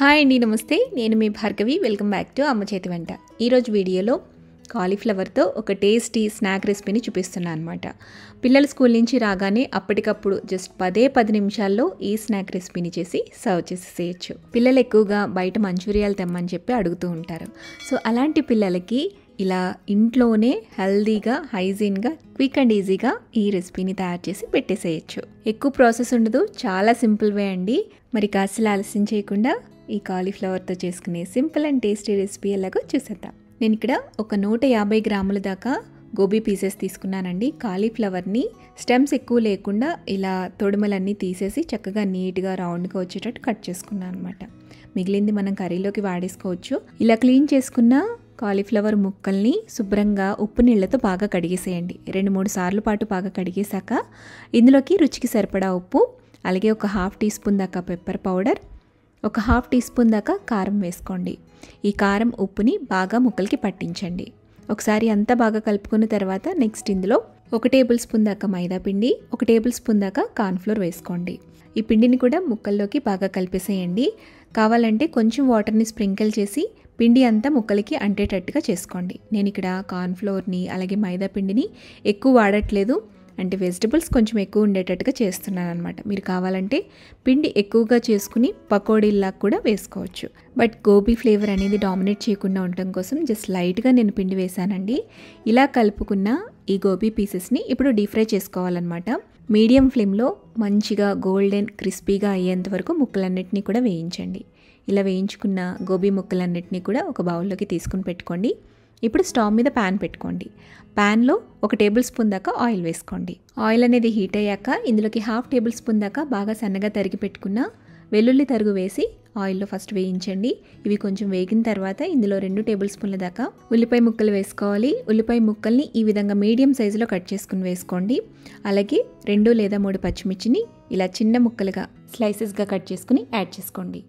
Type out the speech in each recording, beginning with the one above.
hi అండి నమస్తే నేను మీ భార్గవి వెల్కమ్ బ్యాక్ టు అమ్మ చేతి వెంట ఈరోజు వీడియోలో కాలీఫ్లవర్తో ఒక టేస్టీ స్నాక్ రెసిపీని చూపిస్తున్నాను అనమాట పిల్లలు స్కూల్ నుంచి రాగానే అప్పటికప్పుడు జస్ట్ పదే పది నిమిషాల్లో ఈ స్నాక్ రెసిపీని చేసి సర్వ్ చేసి చేయొచ్చు పిల్లలు ఎక్కువగా బయట మంచూరియాలు తెమ్మని చెప్పి అడుగుతూ ఉంటారు సో అలాంటి పిల్లలకి ఇలా ఇంట్లోనే హెల్దీగా హైజీన్గా క్విక్ అండ్ ఈజీగా ఈ రెసిపీని తయారు చేసి పెట్టేసేయచ్చు ఎక్కువ ప్రాసెస్ ఉండదు చాలా సింపుల్ వే అండి మరి కాస్త ఆలస్యం చేయకుండా ఈ కాలీఫ్లవర్తో చేసుకునే సింపుల్ అండ్ టేస్టీ రెసిపీ ఎలాగో చూసేద్దాం నేను ఇక్కడ ఒక నూట యాభై గ్రాముల దాకా గోబీ పీసెస్ తీసుకున్నానండి కాలీఫ్లవర్ని స్టెమ్స్ ఎక్కువ లేకుండా ఇలా తొడుమలన్నీ తీసేసి చక్కగా నీట్గా రౌండ్గా వచ్చేటట్టు కట్ చేసుకున్నాను అనమాట మిగిలింది మనం కర్రీలోకి వాడేసుకోవచ్చు ఇలా క్లీన్ చేసుకున్న కాలీఫ్లవర్ ముక్కల్ని శుభ్రంగా ఉప్పు నీళ్ళతో బాగా కడిగేసేయండి రెండు మూడు సార్లు పాటు బాగా కడిగేశాక ఇందులోకి రుచికి సరిపడా ఉప్పు అలాగే ఒక హాఫ్ టీ స్పూన్ దాకా పెప్పర్ పౌడర్ ఒక హాఫ్ టీ స్పూన్ దాకా కారం వేసుకోండి ఈ కారం ఉప్పుని బాగా ముక్కలకి పట్టించండి ఒకసారి అంతా బాగా కలుపుకున్న తర్వాత నెక్స్ట్ ఇందులో ఒక టేబుల్ స్పూన్ దాకా మైదా పిండి ఒక టేబుల్ స్పూన్ దాకా కార్న్ఫ్లోర్ వేసుకోండి ఈ పిండిని కూడా ముక్కల్లోకి బాగా కలిపేసేయండి కావాలంటే కొంచెం వాటర్ని స్ప్రింకిల్ చేసి పిండి అంతా ముక్కలకి అంటేటట్టుగా చేసుకోండి నేను ఇక్కడ కార్న్ఫ్లోర్ని అలాగే మైదా పిండిని ఎక్కువ వాడట్లేదు అంటే వెజిటబుల్స్ కొంచెం ఎక్కువ ఉండేటట్టుగా చేస్తున్నాను అనమాట మీరు కావాలంటే పిండి ఎక్కువగా చేసుకుని పకోడీల్లా కూడా వేసుకోవచ్చు బట్ గోబీ ఫ్లేవర్ అనేది డామినేట్ చేయకుండా ఉండటం కోసం జస్ట్ లైట్గా నేను పిండి వేశానండి ఇలా కలుపుకున్న ఈ గోబీ పీసెస్ని ఇప్పుడు డీప్ ఫ్రై చేసుకోవాలన్నమాట మీడియం ఫ్లేమ్లో మంచిగా గోల్డెన్ క్రిస్పీగా అయ్యేంత వరకు ముక్కలన్నిటినీ కూడా వేయించండి ఇలా వేయించుకున్న గోబీ ముక్కలన్నిటినీ కూడా ఒక బౌల్లోకి తీసుకుని పెట్టుకోండి ఇప్పుడు స్టవ్ మీద ప్యాన్ పెట్టుకోండి ప్యాన్లో ఒక టేబుల్ స్పూన్ దాకా ఆయిల్ వేసుకోండి ఆయిల్ అనేది హీట్ అయ్యాక ఇందులోకి హాఫ్ టేబుల్ స్పూన్ దాకా బాగా సన్నగా తరిగి పెట్టుకున్న వెల్లుల్లి తరుగు వేసి ఆయిల్లో ఫస్ట్ వేయించండి ఇవి కొంచెం వేగిన తర్వాత ఇందులో రెండు టేబుల్ స్పూన్ల దాకా ఉల్లిపాయ ముక్కలు వేసుకోవాలి ఉల్లిపాయ ముక్కల్ని ఈ విధంగా మీడియం సైజులో కట్ చేసుకుని వేసుకోండి అలాగే రెండు లేదా మూడు పచ్చిమిర్చిని ఇలా చిన్న ముక్కలుగా స్లైసెస్గా కట్ చేసుకుని యాడ్ చేసుకోండి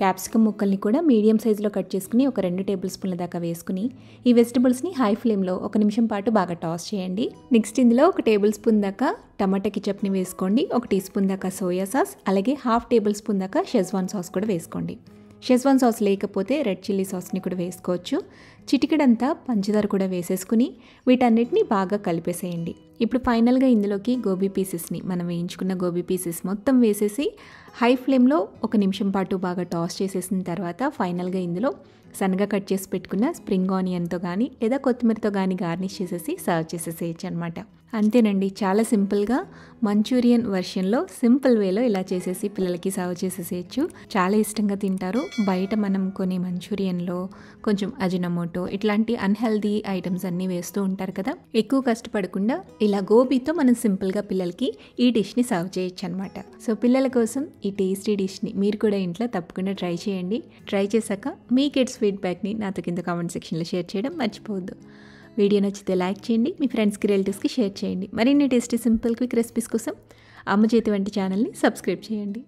క్యాప్సికమ్ ముక్కల్ని కూడా మీడియం సైజులో కట్ చేసుకుని ఒక రెండు టేబుల్ స్పూన్ల దాకా వేసుకుని ఈ వెజిటబుల్స్ని హై ఫ్లేమ్లో ఒక నిమిషం పాటు బాగా టాస్ చేయండి నెక్స్ట్ ఇందులో ఒక టేబుల్ స్పూన్ దాకా టమాటా కిచప్ని వేసుకోండి ఒక టీ స్పూన్ దాకా సోయా సాస్ అలాగే హాఫ్ టేబుల్ స్పూన్ దాకా షెజ్వాన్ సాస్ కూడా వేసుకోండి షెజ్వాన్ సాస్ లేకపోతే రెడ్ చిల్లీ సాస్ని కూడా వేసుకోవచ్చు చిటికెడంతా పంచదార కూడా వేసేసుకుని వీటన్నిటిని బాగా కలిపేసేయండి ఇప్పుడు ఫైనల్గా ఇందులోకి గోబీ పీసెస్ని మనం వేయించుకున్న గోబీ పీసెస్ మొత్తం వేసేసి హై ఫ్లేమ్లో ఒక నిమిషం పాటు బాగా టాస్ చేసేసిన తర్వాత ఫైనల్గా ఇందులో సన్నగా కట్ చేసి పెట్టుకున్న స్ప్రింగ్ ఆనియన్తో కానీ లేదా కొత్తిమీరతో కానీ గార్నిష్ చేసేసి సర్వ్ చేసేసేయచ్చు అనమాట అంతేనండి చాలా సింపుల్గా మంచూరియన్ వెర్షన్లో సింపుల్ వేలో ఇలా చేసేసి పిల్లలకి సర్వ్ చేసేసేయచ్చు చాలా ఇష్టంగా తింటారు బయట మనం కొన్ని మంచూరియన్లో కొంచెం అజినమోటో ఇట్లాంటి అన్హెల్దీ ఐటమ్స్ అన్నీ వేస్తూ ఉంటారు కదా ఎక్కువ కష్టపడకుండా ఇలా గోబీతో మనం సింపుల్గా పిల్లలకి ఈ డిష్ని సర్వ్ చేయొచ్చు అనమాట సో పిల్లల కోసం ఈ టేస్టీ డిష్ని మీరు కూడా ఇంట్లో తప్పకుండా ట్రై చేయండి ట్రై చేశాక మీ కిడ్స్ ఫీడ్బ్యాక్ని నాతో కింద కామెంట్ సెక్షన్లో షేర్ చేయడం మర్చిపోవద్దు వీడియో నచ్చితే లైక్ చేయండి మీ ఫ్రెండ్స్కి రిలేటివ్స్కి షేర్ చేయండి మరిన్ని టేస్టీ సింపుల్ క్విక్ రెసిపీస్ కోసం అమ్మ చేతి వంటి ఛానల్ని సబ్స్క్రైబ్ చేయండి